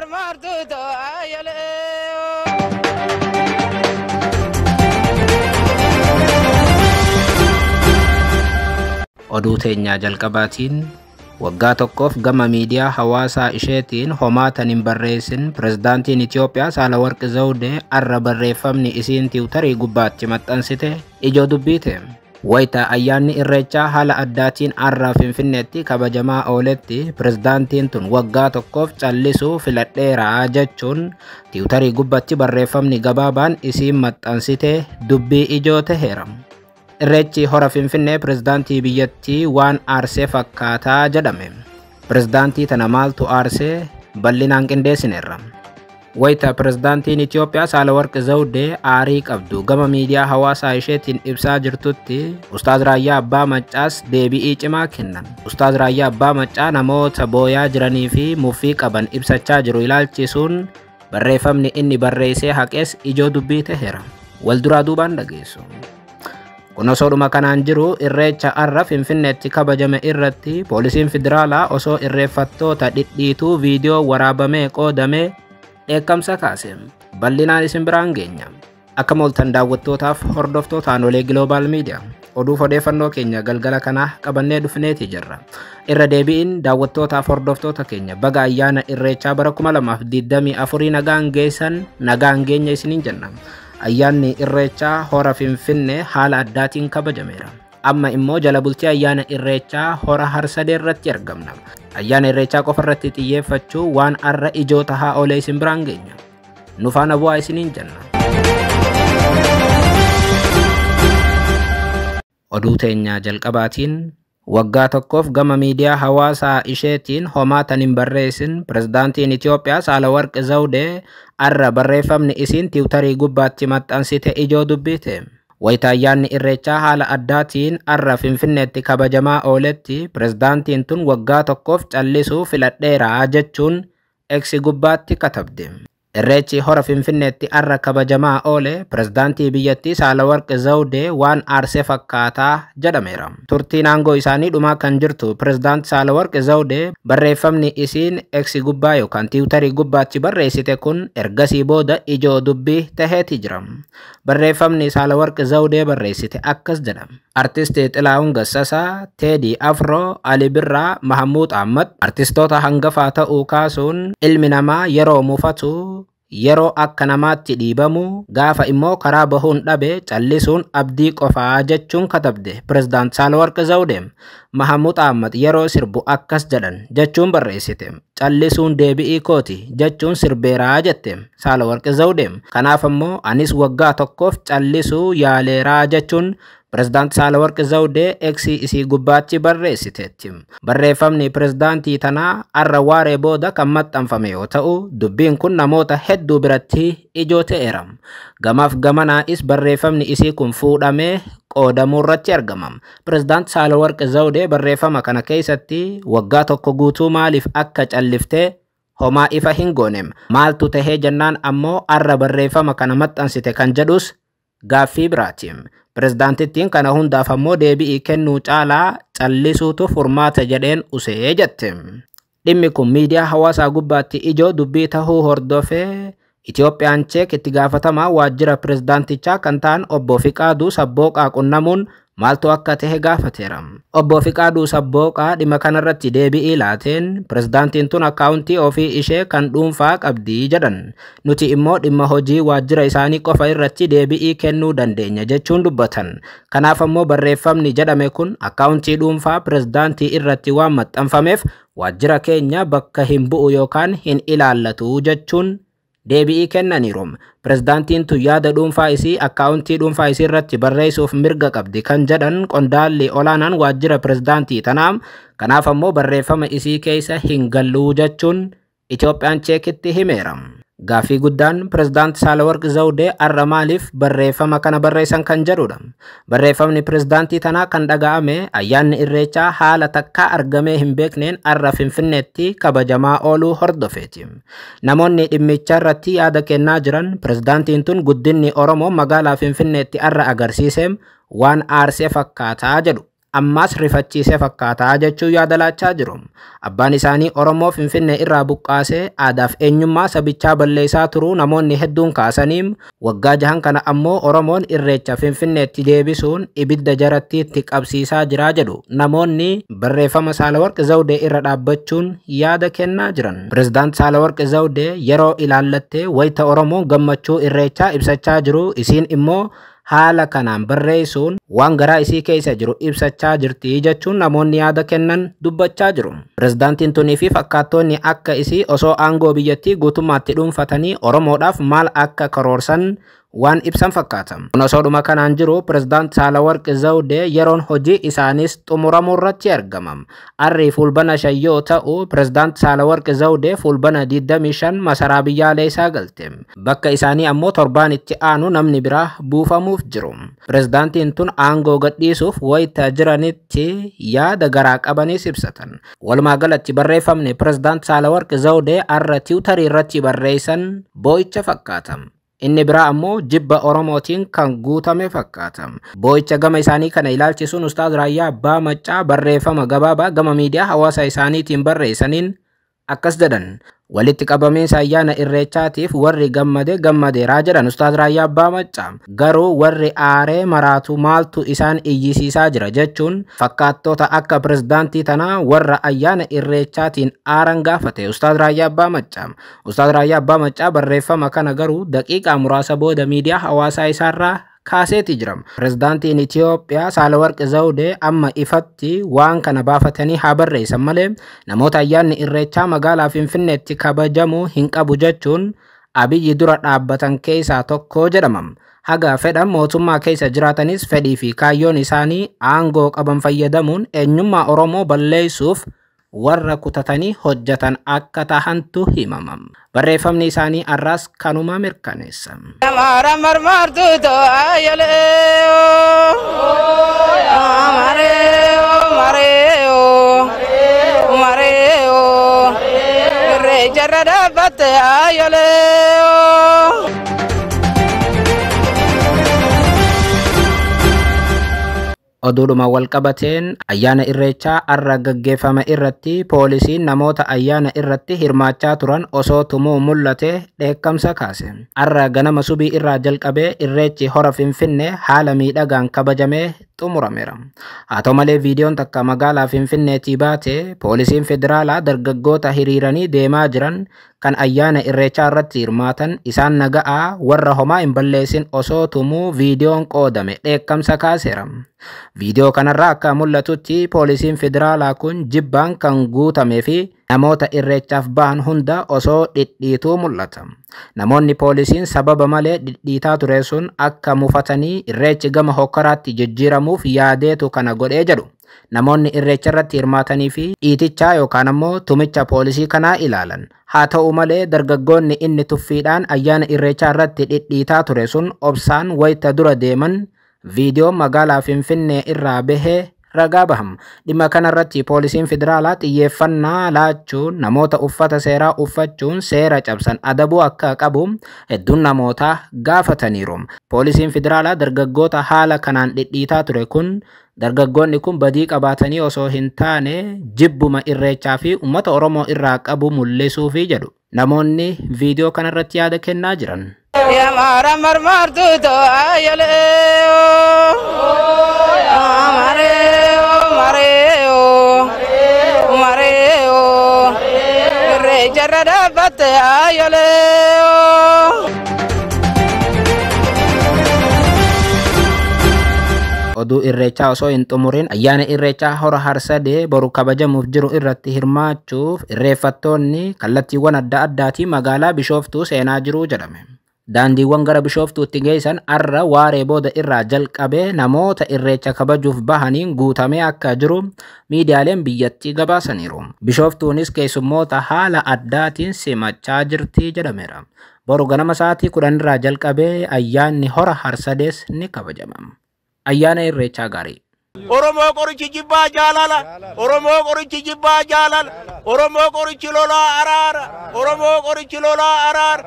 Oduu teenyaa jalqabaatiin waggaa tokkoof gama miidiyaa hawaasaa isheetiin homaatan hin barreessin pirezidaantiin Itiyoophiyaa warqi Zawudee arra barreeffamni isiin tarii gubbaatti maxxansite ijoo dubbiite. Wayita ayyaanni irreechaa haala addaatiin har'aa Finfinneetti kabajamaa ooletti pirezidaantiin tun waggaa tokkoof callisuu filadheeraa jechuun tiwutarii gubbatti barreeffamni gabaabaan isiin maxxansitee dubbii ijoo taheera. Irreechi hora Finfinnee pirezidaantii biyyattii waan aarsee fakkaataa jedhame. Pirezidaantii tana maaltu aarsee bal'inaan qindeessineerra. wayita pirezidaantiin Itiyoophiyaa Saalawarq Zawudee aarii qabdu gama miidiyaa hawaasaa isheetiin ibsaa jirtutti Ustaaz Raayyaa Abbaa Maccaas deebi'ii cimaa kennan. Ustaaz Raayyaa Abbaa Maccaa namoota booyaa jiranii fi muffii qaban ibsachaa jiru ilaalchisuun barreeffamni inni barreessee haqes ijoo dubbii taheera. Walduraa dubaan dhageessu. Kun osoodhuma kanaan jiru irreecha har'a Finfinneetti kabajame irratti poolisiin federaalaa osoo irreeffattoota dhidhiituu viidiyoo waraabamee qoodame. dheekkamsa kaase bal'inaan isin biraan geenya akka mooltan daawwattootaaf hordoftootaan olee giloobaal miidiyaa oduuf odeeffannoo keenya galgala kanaa qabannee dhufneeti jirra irra deebiin; daawwattootaaf hordoftoota keenya baga ayyaana irreechaa bara 2024 nagaan geessan nagaan isiniin jenna ayyaanni irreechaa hora finfinnee haala addaatiin kabajameera amma immoo jala bultii ayyaana irreechaa hora harsadee irratti argamna ayyaana irreechaa qofa irratti xiyyeeffachuu waan arra ijoo tahaa olee isin biraan geenya Nufaan faana bu'aa isiniin jenna. oduu teenyaa jalqabaatiin waggaa tokkoof gama miidiyaa hawaasaa isheetiin homaa hin barreessin pirezidaantiin Itiyoophiyaa Saalawarqi Zawudee arra barreeffamni isiin tiwutarii gubbaatti maxxansite ijoo dubbite. Wayitaayyaan irreechaa haala addaatiin har'a Finfinneetti kabajamaa ooletti pirezidaantiin tun waggaa tokkoof callisuu filadheera jechuun eksi gubbaatti katabde. Irreechi hora Finfinneetti arra kabajamaa oole pirezidaantii biyyattii Saalawarqi Zawudee waan aarsee fakkaataa jedhameera. Turtiin aangoo isaanii dhumaa kan jirtu pirezidaanti Saalawarqi Zawudee barreeffamni isiin eksi gubbaa yookaan tiwutarii gubbaachi barreessite kun ergasii booda ijoo dubbii taheeti jira. Barreeffamni Saalawarqi zaudee barreessite akkas jedha. Artistii Xilaa'uun Gassasaa, Teedii Afroo, Ali Birraa, Mahamuud Ahmad artistoota hangafaa ta'uu kaasuun ilmi namaa yeroo mufatu yeroo akka namaatti dhiibamu gaafa immoo karaa bahuun dhabe callisuun abdii qofaa jechuun katabde pirezidaant Saahilawarq Zawudee Mahamut Ahmad yeroo sirbu akkas jedhan jechuun barreessite. callisuun deebi'ii kooti jechuun sirbeeraa jette Saalawarqi Zawudeem. Kanaaf ammoo anis waggaa tokkoof callisuu yaaleeraa jechuun Pireezidaanti Saalawarqi Zawudee eeksii isii gubbaatti barreessiteetti. Barreeffamni pireezidaantii tanaa har'a waaree booda kan maxxanfame yoo ta'u, dubbiin kun namoota hedduu biratti ijoo ta'eera. Gamaaf gamanaa'is barreeffamni isii kun fuudhamee qoodamuurratti argama Pireezidaanti Saahilawarqi Zawudee barreeffama kana keessatti waggaa tokko guutuu maaliif akka callifte? homaa ifa hin maaltu tahee jennaan ammoo arra barreeffama kana maxxansite kan jedhus gaaffii biraati. Pireezidaantittiin kana hundaaf ammoo deebi'ii kennuu caalaa callisuutu furmaata jedheen usee jette. Dhimmi kun miidiyaa hawaasaa gubbaatti ijoo dubbii tahuu hordofee Itoophiyaan cheek itti gaafatamaa waajjira pireezdaantichaa kan ta'an obbo Fiqaaduu Sabbooqaa qunnamuun maaltu akka tahe gaafateera. Obbo Fiqaaduu Sabbooqaa dhima kanarratti deebi'ii laateen pireezdaantiin tun akkaawuntii ofii ishee kan dhuunfaa qabdi jedhan. Nuti immoo dhimma hojii waajjira isaanii qofa irratti deebi'ii kennuu dandeenya jechuun dubbatan. Kanaaf ammoo barreeffamni jedhame kun akkaawuntii dhuunfaa pireezdaantii irratti waan maxxanfameef waajjira keenya bakka hin bu'u yookaan hin ilaallatu jechuun Deebi'ii kennaniirum. Pireezdaantiin yaada dhuunfaa isii akkaawuntii dhuunfaa isii irratti barreessuuf mirga qabdi kan jedhan qondaalli olaanaan waajjira pireezdaantii tanaa. Kanaaf ammoo barreeffama isii keessa hin galluu jechuun Itoophiyaan Cheekitti himeera. Gaaffii guddaan pireezidaant Saahilawarq Zawudee har'a maaliif barreeffama kana barreessan kan jedhudha. Barreeffamni pireezidaantii tanaa kan dhaga'ame ayyaanni irreechaa haala takkaa argamee hin beekneen har'a Finfinneetti kabajamaa ooluu hordofeeti. Namoonni dhimmicha irratti yaada kennaa jiran pireezidaantiin tun guddinni Oromoo magaalaa Finfinneetti har'a agarsiisee waan aarsee fakkaataa jedhu. ammas rifachiise fakkaataa jechuu yaadalaachaa jiru. Abbaan isaanii Oromoo Finfinnee irraa buqqaasee aadaaf eenyummaa sabichaa balleessaa turuu namoonni hedduun kaasaniim waggaa jahan kana ammoo Oromoon irreecha Finfinneetti deebisuun ibidda jarattiitti qabsiisaa jira jedhu namoonni barreeffama Saalawarq Zawudee irra dhaabbachuun yaada kennaa jiran. Pireezidaant Saalawarq Zawudee yeroo ilaallattee wayita Oromoon gammachuu irreechaa ibsachaa jiru isiin immoo haala kanaan barreessuun waan garaa isii keessa jiru ibsachaa jirti jechuun namoonni yaada kennan dubbachaa jiru. Pireezdaantiin tunii fi fakkaattoonni akka isii osoo aangoo biyyattii guutummaatti dhuunfatanii Oromoodhaaf maal akka karoorsan waan ibsan fakkaata. Kun osoo dhuma kanaan jiru pirezidaant Saalawarqi Zawudee yeroon hojii isaaniis xumuramuu irratti argama. Arri fulbana shan yoo ta'u pirezidaant Saalawarqi Zawudee fulbana 25 masaraa biyyaalaa isaa galte. Bakka isaanii ammoo torbaan itti aanu namni biraa buufamuuf jiru. Pirezidaantiin tun aangoo gadhiisuuf wayita jiranitti yaada garaa qabanis ibsatan. Walumaa galatti barreeffamni pirezidaant Saalawarqi Zawudee arra tiwutarii irratti barreessan boo'icha fakkaata. inni biraa ammoo jibba Oromootiin kan guutame fakkaata. Boo'icha gama isaanii kana ilaalchisuun Ustaaz Raayyaa Abbaa Maccaa barreeffama gabaabaa gama miidiyaa hawaasa isaaniitiin barreessaniin akkas jedhan walitti qabamees ayyaana irreechaatiif warri gammade gammadeeraa jedhan ustaas raayyaa abbaa macca garuu warri aaree maraatu maaltu isaan iyyisiisaa jira jechuun fakkaattoota akka pirezidaantii tanaa warra ayyaana irreechaatiin aaran gaafate ustaas raayyaa abbaa macca ustaas raayyaa abbaa macca barreeffama kana garuu daqiiqaa muraasa booda miidiyaa hawaasaa isaarraa kaaseeti jiram Pireezdaantiin Itiyoophiyaa Saalawarqi Zawudee amma ifatti waan kana baafatanii haa barreessan malee namoota ayyaanni irreechaa magaalaa Finfinneetti kabajamu hin qabu jechuun abiyyi dura dhaabbatan keessaa tokko jedhama. Haga fedhan mootummaa keessa jiraatanis fedhii fi kaayyoon isaanii aangoo qaban fayyadamuun eenyummaa Oromoo balleessuuf warra kutatanii hojjatan akka tahantu himamam. Barreeffamni isaanii arraas kanuma mirkaneessa. Amaara marmaartu ta'aa yalee amaree amaree amaree irree jarra dhaabbatte aayolee. Oduudhuma wal-qabateen ayyaana irreechaa arra gaggeeffame irratti poolisiin namoota ayyaana irratti hirmaachaa turan osoo tumuu mul'ate dheekkamsa kaase. Arra ganama subii irraa jalqabee irreechi hora Finfinnee haala miidhagaan kabajamee xumurameera. Haa malee viidiyoon takka magaalaa Finfinneetii baate poolisiin federaalaa dargaggoota hiriiranii deemaa jiran kan ayyaana irreechaa irratti hirmaatan isaan naga'aa warra homaa hin balleessin osoo tumuu viidiyoon qoodame dheekkamsa kaaseera. Viidiyoo kanarraa akka mul'atutti poolisiin federaalaa kun jibbaan kan guutamee fi Namoota irreechaaf bahan hunda osoo dhidhiituu mul'ata. Namoonni poolisiin sababa malee dhidhiitaa ture sun akka mufatanii irreechi gama hokkaraatti jijjiiramuuf yaadeetu kana godhee jedhu. Namoonni irreecha irratti hirmaatanii fi dhiitichaa yookaan ammoo tumicha poolisii kanaa ilaalan. Haa ta'u malee dargaggoonni inni tuffiidhaan ayyaana irreechaa irratti dhidhiitaa ture sun obsaan wayita dura deeman viidiyoon magaalaa Finfinnee irraa bahee ragaa baham. Dhimma kanarratti poolisiin federaalaa xiyyeeffannaa laachuun namoota uffata seeraa uffachuun seera cabsan adabuu akka qabu hedduun namoota gaafataniiru. Poolisiin federaalaa dargaggoota haala kanaan dhidhiitaa ture kun dargaggoonni kun badii qabaatanii osoo hin taane jibbuma irreechaa fi uummata Oromoo irraa qabu mul'isuu jedhu. Namoonni viidiyoo kanarratti yaada kennaa jiran. Oh. oduu irreechaa osoo hin xumurin ayyaana irreechaa hora harsadee boru kabajamuuf jiru irratti hirmaachuuf irreeffattoonni kallattiiwwan adda addaatii magaalaa bishooftuu seenaa jiruu jedhame. Daandiiwwan gara itti geessan har'a waaree booda irraa jalqabee namoota irreecha kabajuuf bahaniin guutamee akka jiru miidiyaaleen biyyattii gabaasaniiru. Bishooftuunis keessummoota haala addaatiin simachaa jirti jedhameera. Borga nama sa'aatii kudhan irraa jalqabee ayyaanni hora harsadees ni kabajama. Ayyaana irreechaa gaarii. Oromoo qorichi jibbaa jaalala. Oromoo qorichi jibbaa jaalala. Oromoo qorichi lolaa araara. Oromoo qorichi lolaa araara.